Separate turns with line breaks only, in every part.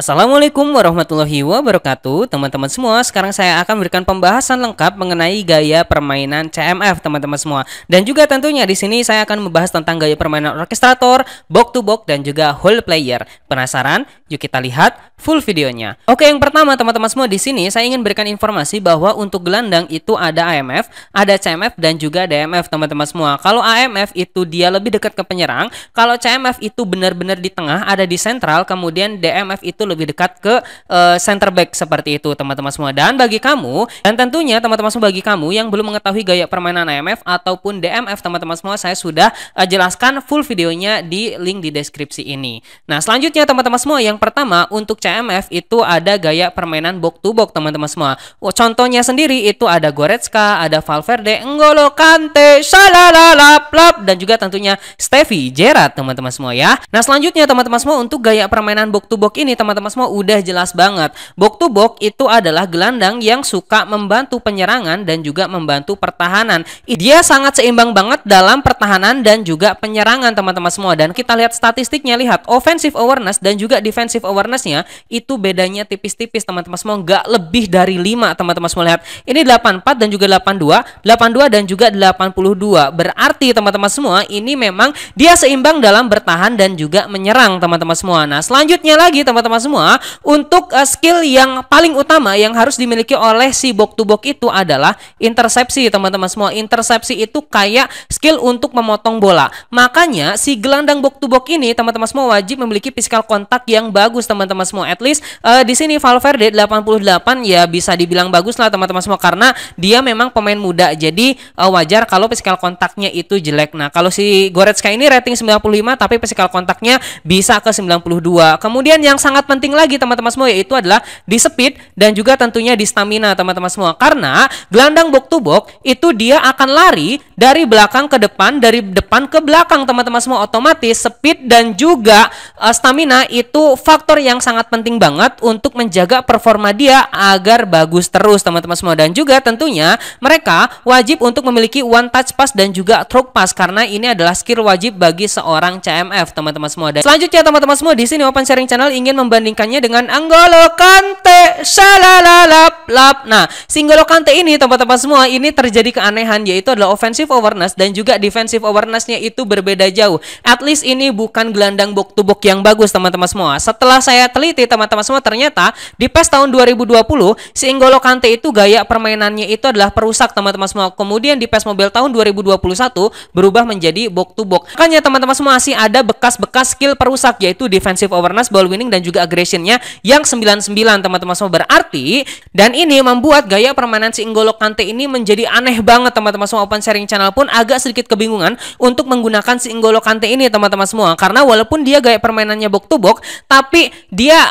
Assalamualaikum warahmatullahi wabarakatuh Teman-teman semua sekarang saya akan memberikan pembahasan lengkap mengenai gaya permainan CMF teman-teman semua Dan juga tentunya di sini saya akan membahas tentang gaya permainan orkestrator, box to box dan juga whole player Penasaran? Yuk kita lihat full videonya Oke yang pertama teman-teman semua di sini saya ingin berikan informasi bahwa untuk gelandang itu ada AMF, ada CMF dan juga DMF teman-teman semua Kalau AMF itu dia lebih dekat ke penyerang Kalau CMF itu benar-benar di tengah ada di sentral kemudian DMF itu lebih dekat ke uh, center back seperti itu teman-teman semua. Dan bagi kamu dan tentunya teman-teman semua bagi kamu yang belum mengetahui gaya permainan IMF ataupun DMF teman-teman semua saya sudah uh, jelaskan full videonya di link di deskripsi ini. Nah, selanjutnya teman-teman semua yang pertama untuk CMF itu ada gaya permainan box to box teman-teman semua. Oh, contohnya sendiri itu ada Goretzka, ada Valverde, N'Golo Kante, salalalaplap dan juga tentunya Stevie Gerrard teman-teman semua ya. Nah, selanjutnya teman-teman semua untuk gaya permainan box to box ini teman-teman teman-teman semua udah jelas banget. Box to box itu adalah gelandang yang suka membantu penyerangan dan juga membantu pertahanan. Dia sangat seimbang banget dalam pertahanan dan juga penyerangan teman-teman semua. Dan kita lihat statistiknya, lihat offensive awareness dan juga defensive awarenessnya itu bedanya tipis-tipis teman-teman semua. Nggak lebih dari 5 teman-teman semua lihat. Ini 84 dan juga 82, 82 dan juga 82. Berarti teman-teman semua ini memang dia seimbang dalam bertahan dan juga menyerang teman-teman semua. Nah selanjutnya lagi teman-teman semua, untuk uh, skill yang paling utama yang harus dimiliki oleh si box to box itu adalah intersepsi, teman-teman semua. Intersepsi itu kayak skill untuk memotong bola. Makanya si gelandang box to box ini, teman-teman semua wajib memiliki physical kontak yang bagus, teman-teman semua. At least uh, di sini Valverde 88 ya bisa dibilang bagus lah, teman-teman semua karena dia memang pemain muda. Jadi uh, wajar kalau physical kontaknya itu jelek. Nah, kalau si Goretzka ini rating 95 tapi physical kontaknya bisa ke 92. Kemudian yang sangat penting lagi teman-teman semua yaitu adalah di speed dan juga tentunya di stamina teman-teman semua. Karena gelandang box to box itu dia akan lari dari belakang ke depan, dari depan ke belakang teman-teman semua otomatis speed dan juga uh, stamina itu faktor yang sangat penting banget untuk menjaga performa dia agar bagus terus teman-teman semua dan juga tentunya mereka wajib untuk memiliki one touch pass dan juga stroke pass karena ini adalah skill wajib bagi seorang CMF teman-teman semua. Dan selanjutnya teman-teman semua di sini Open Sharing Channel ingin membantu membandingkannya dengan Anggolo Kante. Salalalap lap. Nah, si Kante ini teman-teman semua ini terjadi keanehan yaitu adalah offensive awareness dan juga defensive awarenessnya itu berbeda jauh. At least ini bukan gelandang box to box yang bagus teman-teman semua. Setelah saya teliti teman-teman semua ternyata di PES tahun 2020 si Kante itu gaya permainannya itu adalah perusak teman-teman semua. Kemudian di PES Mobile tahun 2021 berubah menjadi box to box. Makanya teman-teman semua masih ada bekas-bekas skill perusak yaitu defensive awareness, ball winning dan juga aggressionnya yang 99 teman-teman semua berarti dan ini membuat gaya permainan si Ngolo Kante ini menjadi aneh banget teman-teman semua open sharing channel pun agak sedikit kebingungan untuk menggunakan si Ngolo Kante ini teman-teman semua karena walaupun dia gaya permainannya box to box tapi dia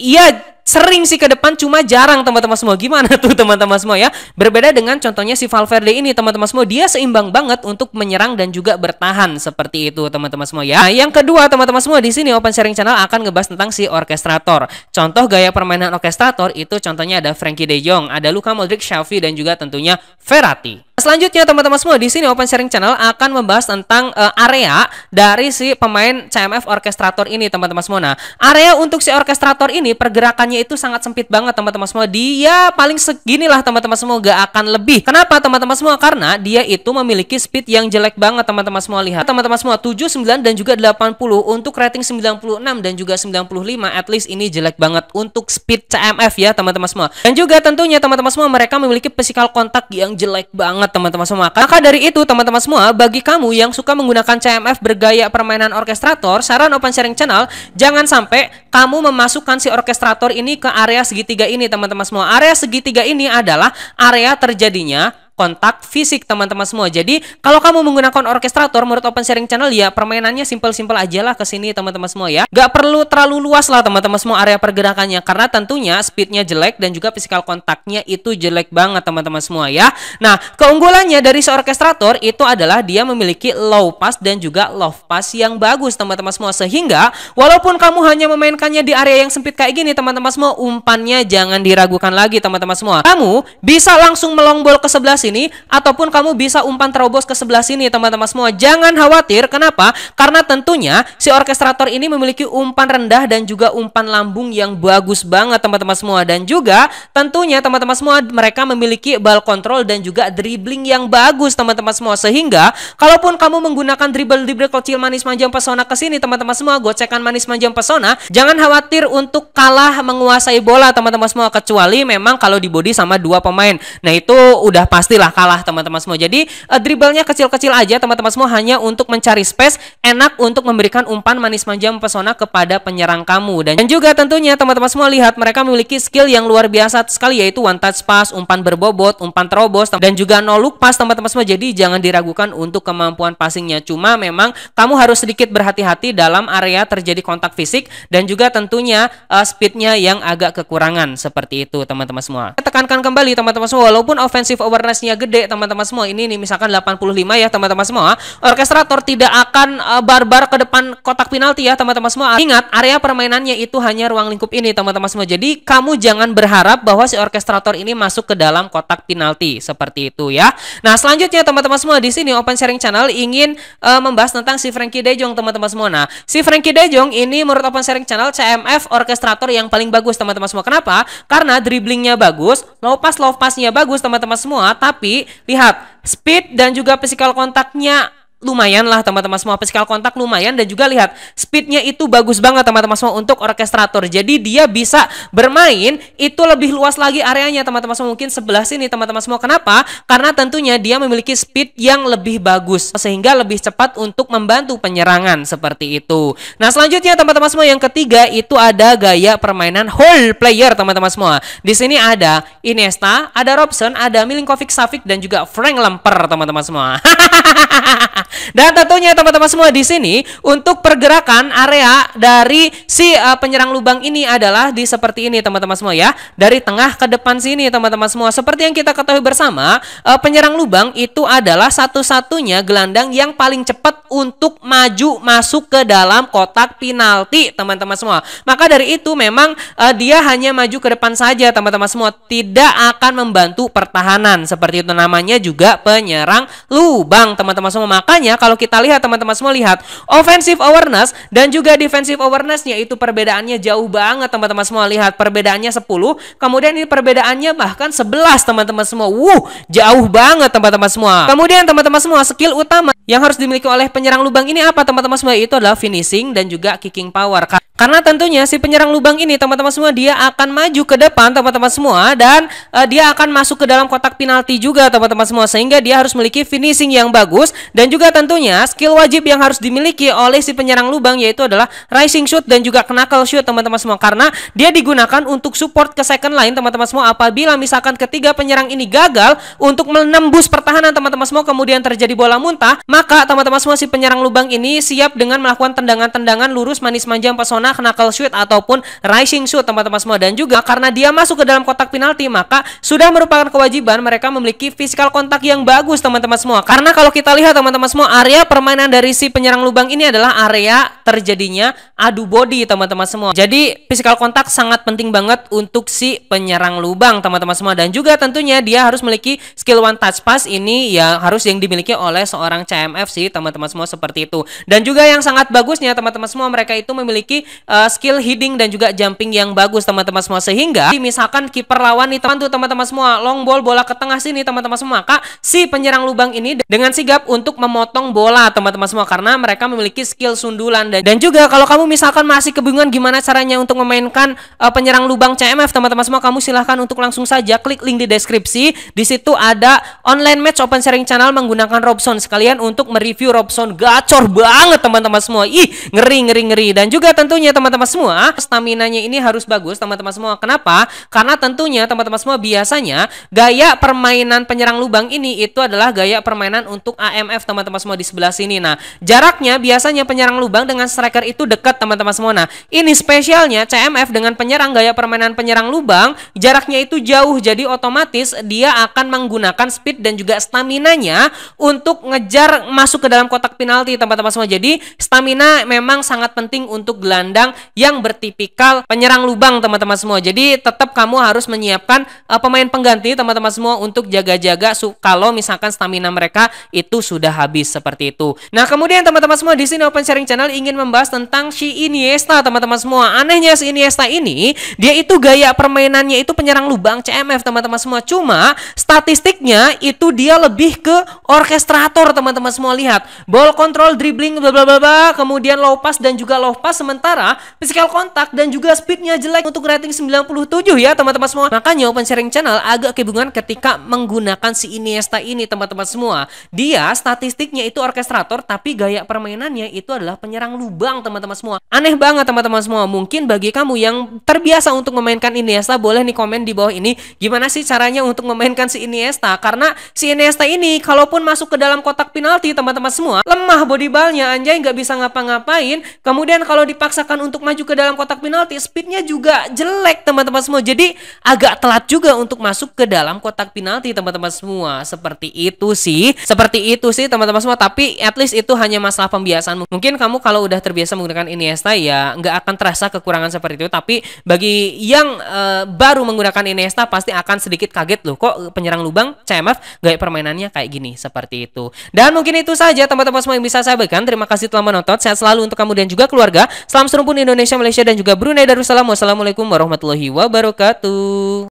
Iya sering sih ke depan cuma jarang teman-teman semua. Gimana tuh teman-teman semua ya? Berbeda dengan contohnya si Valverde ini teman-teman semua dia seimbang banget untuk menyerang dan juga bertahan seperti itu teman-teman semua ya. Nah, yang kedua teman-teman semua di sini Open Sharing Channel akan ngebahas tentang si orkestrator. Contoh gaya permainan orkestrator itu contohnya ada Frankie De Jong, ada Luka Modric, Xavi dan juga tentunya Verratti. Selanjutnya teman-teman semua di sini Open Sharing Channel akan membahas tentang uh, area dari si pemain CMF orkestrator ini teman-teman semua. Nah, area untuk si orkestrator ini pergerakannya itu sangat sempit banget teman-teman semua. Dia paling seginilah teman-teman semua gak akan lebih. Kenapa teman-teman semua? Karena dia itu memiliki speed yang jelek banget teman-teman semua lihat. Teman-teman semua 79 dan juga 80 untuk rating 96 dan juga 95 at least ini jelek banget untuk speed CMF ya teman-teman semua. Dan juga tentunya teman-teman semua mereka memiliki physical kontak yang jelek banget buat teman-teman semua. Maka dari itu teman-teman semua, bagi kamu yang suka menggunakan CMF bergaya permainan orkestrator, saran Open Sharing Channel, jangan sampai kamu memasukkan si orkestrator ini ke area segitiga ini teman-teman semua. Area segitiga ini adalah area terjadinya kontak fisik teman-teman semua. Jadi kalau kamu menggunakan orkestrator menurut Open Sharing Channel ya permainannya simpel-simpel aja lah ke sini teman-teman semua ya. Gak perlu terlalu luas lah teman-teman semua area pergerakannya karena tentunya speednya jelek dan juga physical kontaknya itu jelek banget teman-teman semua ya. Nah keunggulannya dari seorkestrator itu adalah dia memiliki low pass dan juga low pass yang bagus teman-teman semua sehingga walaupun kamu hanya memainkannya di area yang sempit kayak gini teman-teman semua umpannya jangan diragukan lagi teman-teman semua. Kamu bisa langsung melongbol ke sebelah sini sini ataupun kamu bisa umpan terobos ke sebelah sini teman-teman semua. Jangan khawatir, kenapa? Karena tentunya si orkestrator ini memiliki umpan rendah dan juga umpan lambung yang bagus banget teman-teman semua dan juga tentunya teman-teman semua mereka memiliki ball control dan juga dribbling yang bagus teman-teman semua sehingga kalaupun kamu menggunakan dribble-dribble kecil manis manjang pesona ke sini teman-teman semua gocekan manis manjang pesona jangan khawatir untuk kalah menguasai bola teman-teman semua kecuali memang kalau di body sama dua pemain. Nah, itu udah pasti pastilah kalah teman-teman semua. Jadi uh, dribblenya kecil-kecil aja teman-teman semua hanya untuk mencari space, enak untuk memberikan umpan manis manja mempesona kepada penyerang kamu. Dan, dan juga tentunya teman-teman semua lihat mereka memiliki skill yang luar biasa sekali yaitu one touch pass, umpan berbobot, umpan terobos dan juga no look pass teman-teman semua. Jadi jangan diragukan untuk kemampuan passingnya. Cuma memang kamu harus sedikit berhati-hati dalam area terjadi kontak fisik dan juga tentunya uh, speednya yang agak kekurangan seperti itu teman-teman semua. Tekankan kembali teman-teman semua walaupun offensive awarenessnya porsinya gede teman-teman semua ini nih misalkan 85 ya teman-teman semua ah. orkestrator tidak akan uh, barbar ke depan kotak penalti ya teman-teman semua ah. ingat area permainannya itu hanya ruang lingkup ini teman-teman semua jadi kamu jangan berharap bahwa si orkestrator ini masuk ke dalam kotak penalti seperti itu ya nah selanjutnya teman-teman semua di sini Open Sharing Channel ingin uh, membahas tentang si Frankie De teman-teman semua nah si Frankie De ini menurut Open Sharing Channel CMF orkestrator yang paling bagus teman-teman semua kenapa karena dribblingnya bagus low pass low passnya bagus teman-teman semua tapi lihat speed dan juga physical kontaknya lumayan lah teman-teman semua physical kontak lumayan dan juga lihat speednya itu bagus banget teman-teman semua untuk orkestrator jadi dia bisa bermain itu lebih luas lagi areanya teman-teman semua mungkin sebelah sini teman-teman semua kenapa karena tentunya dia memiliki speed yang lebih bagus sehingga lebih cepat untuk membantu penyerangan seperti itu nah selanjutnya teman-teman semua yang ketiga itu ada gaya permainan whole player teman-teman semua di sini ada Iniesta ada Robson ada Milinkovic Savic dan juga Frank Lampard teman-teman semua Dan tentunya teman-teman semua di sini untuk pergerakan area dari si uh, penyerang lubang ini adalah di seperti ini teman-teman semua ya. Dari tengah ke depan sini teman-teman semua. Seperti yang kita ketahui bersama, uh, penyerang lubang itu adalah satu-satunya gelandang yang paling cepat untuk maju masuk ke dalam kotak penalti teman-teman semua. Maka dari itu memang uh, dia hanya maju ke depan saja teman-teman semua, tidak akan membantu pertahanan. Seperti itu namanya juga penyerang lubang teman-teman semua. Maka Makanya kalau kita lihat teman-teman semua lihat offensive awareness dan juga defensive awarenessnya itu perbedaannya jauh banget teman-teman semua lihat perbedaannya 10 kemudian ini perbedaannya bahkan 11 teman-teman semua wuh jauh banget teman-teman semua kemudian teman-teman semua skill utama yang harus dimiliki oleh penyerang lubang ini apa teman-teman semua itu adalah finishing dan juga kicking power karena tentunya si penyerang lubang ini teman-teman semua dia akan maju ke depan teman-teman semua dan uh, dia akan masuk ke dalam kotak penalti juga teman-teman semua sehingga dia harus memiliki finishing yang bagus dan juga tentunya skill wajib yang harus dimiliki oleh si penyerang lubang yaitu adalah rising shoot dan juga knuckle shoot teman-teman semua karena dia digunakan untuk support ke second line teman-teman semua apabila misalkan ketiga penyerang ini gagal untuk menembus pertahanan teman-teman semua kemudian terjadi bola muntah maka teman-teman semua si penyerang lubang ini siap dengan melakukan tendangan-tendangan lurus manis manjang pesona knuckle shoot ataupun rising shoot teman-teman semua dan juga karena dia masuk ke dalam kotak penalti maka sudah merupakan kewajiban mereka memiliki physical kontak yang bagus teman-teman semua karena kalau kita lihat teman-teman semua area permainan dari si penyerang lubang ini adalah area terjadinya adu body teman-teman semua jadi physical kontak sangat penting banget untuk si penyerang lubang teman-teman semua dan juga tentunya dia harus memiliki skill one touch pass ini ya harus yang dimiliki oleh seorang CMF sih teman-teman semua seperti itu dan juga yang sangat bagusnya teman-teman semua mereka itu memiliki uh, skill heading dan juga jumping yang bagus teman-teman semua sehingga misalkan kiper lawan nih teman tuh teman-teman semua long ball bola ke tengah sini teman-teman semua maka si penyerang lubang ini dengan sigap untuk memotong bola teman-teman semua karena mereka memiliki skill sundulan dan, dan juga kalau kamu misalkan masih kebingungan gimana caranya untuk memainkan uh, penyerang lubang CMF teman-teman semua kamu silahkan untuk langsung saja klik link di deskripsi di situ ada online match open sharing channel menggunakan Robson sekalian untuk mereview Robson gacor banget teman-teman semua ih ngeri ngeri ngeri dan juga tentunya tentunya teman-teman semua, stamina-nya ini harus bagus teman-teman semua. Kenapa? Karena tentunya teman-teman semua biasanya gaya permainan penyerang lubang ini itu adalah gaya permainan untuk AMF teman-teman semua di sebelah sini. Nah, jaraknya biasanya penyerang lubang dengan striker itu dekat teman-teman semua. Nah, ini spesialnya CMF dengan penyerang gaya permainan penyerang lubang, jaraknya itu jauh jadi otomatis dia akan menggunakan speed dan juga stamina-nya untuk ngejar masuk ke dalam kotak penalti teman-teman semua. Jadi, stamina memang sangat penting untuk gelandang gelandang yang bertipikal penyerang lubang teman-teman semua. Jadi tetap kamu harus menyiapkan uh, pemain pengganti teman-teman semua untuk jaga-jaga kalau misalkan stamina mereka itu sudah habis seperti itu. Nah, kemudian teman-teman semua di sini Open Sharing Channel ingin membahas tentang si Iniesta teman-teman semua. Anehnya si Iniesta ini dia itu gaya permainannya itu penyerang lubang CMF teman-teman semua. Cuma statistiknya itu dia lebih ke orkestrator teman-teman semua lihat. Ball control, dribbling bla bla bla kemudian low pass dan juga low pass sementara suara, physical kontak dan juga speednya jelek untuk rating 97 ya teman-teman semua. Makanya open sharing channel agak kebingungan ketika menggunakan si Iniesta ini teman-teman semua. Dia statistiknya itu orkestrator tapi gaya permainannya itu adalah penyerang lubang teman-teman semua. Aneh banget teman-teman semua. Mungkin bagi kamu yang terbiasa untuk memainkan Iniesta boleh nih komen di bawah ini gimana sih caranya untuk memainkan si Iniesta karena si Iniesta ini kalaupun masuk ke dalam kotak penalti teman-teman semua lemah body ballnya anjay nggak bisa ngapa-ngapain kemudian kalau dipaksa dipaksakan untuk maju ke dalam kotak penalti, speednya juga jelek teman-teman semua. Jadi agak telat juga untuk masuk ke dalam kotak penalti teman-teman semua. Seperti itu sih, seperti itu sih teman-teman semua. Tapi at least itu hanya masalah pembiasaan. Mungkin kamu kalau udah terbiasa menggunakan Iniesta ya nggak akan terasa kekurangan seperti itu. Tapi bagi yang e, baru menggunakan Iniesta pasti akan sedikit kaget loh. Kok penyerang lubang CMF gaya permainannya kayak gini seperti itu. Dan mungkin itu saja teman-teman semua yang bisa saya berikan. Terima kasih telah menonton. Sehat selalu untuk kamu dan juga keluarga. Salam Rumpun Indonesia, Malaysia, dan juga Brunei Darussalam. Wassalamualaikum warahmatullahi wabarakatuh.